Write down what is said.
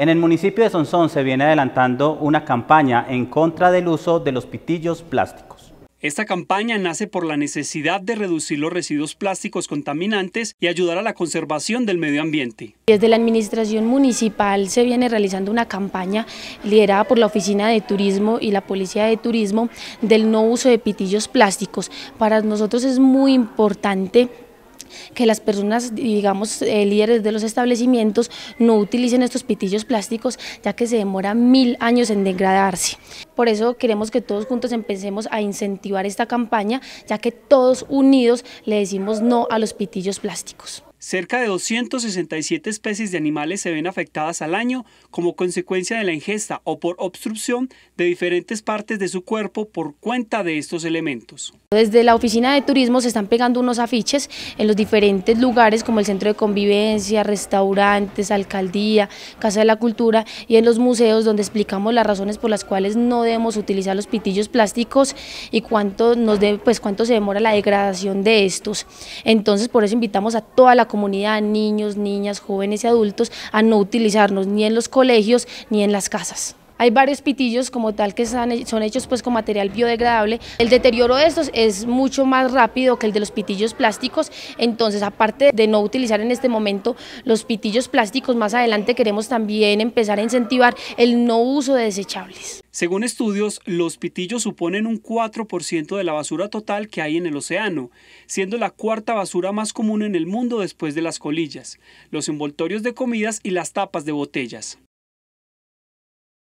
En el municipio de Sonsón se viene adelantando una campaña en contra del uso de los pitillos plásticos. Esta campaña nace por la necesidad de reducir los residuos plásticos contaminantes y ayudar a la conservación del medio ambiente. Desde la administración municipal se viene realizando una campaña liderada por la Oficina de Turismo y la Policía de Turismo del no uso de pitillos plásticos. Para nosotros es muy importante que las personas, digamos, eh, líderes de los establecimientos no utilicen estos pitillos plásticos, ya que se demora mil años en degradarse. Por eso queremos que todos juntos empecemos a incentivar esta campaña, ya que todos unidos le decimos no a los pitillos plásticos. Cerca de 267 especies de animales se ven afectadas al año como consecuencia de la ingesta o por obstrucción de diferentes partes de su cuerpo por cuenta de estos elementos. Desde la oficina de turismo se están pegando unos afiches en los diferentes lugares como el centro de convivencia, restaurantes, alcaldía, casa de la cultura y en los museos donde explicamos las razones por las cuales no debemos utilizar los pitillos plásticos y cuánto, nos pues, cuánto se demora la degradación de estos. Entonces por eso invitamos a toda la comunidad, niños, niñas, jóvenes y adultos, a no utilizarnos ni en los colegios ni en las casas. Hay varios pitillos como tal que son hechos pues con material biodegradable. El deterioro de estos es mucho más rápido que el de los pitillos plásticos, entonces aparte de no utilizar en este momento los pitillos plásticos, más adelante queremos también empezar a incentivar el no uso de desechables. Según estudios, los pitillos suponen un 4% de la basura total que hay en el océano, siendo la cuarta basura más común en el mundo después de las colillas, los envoltorios de comidas y las tapas de botellas.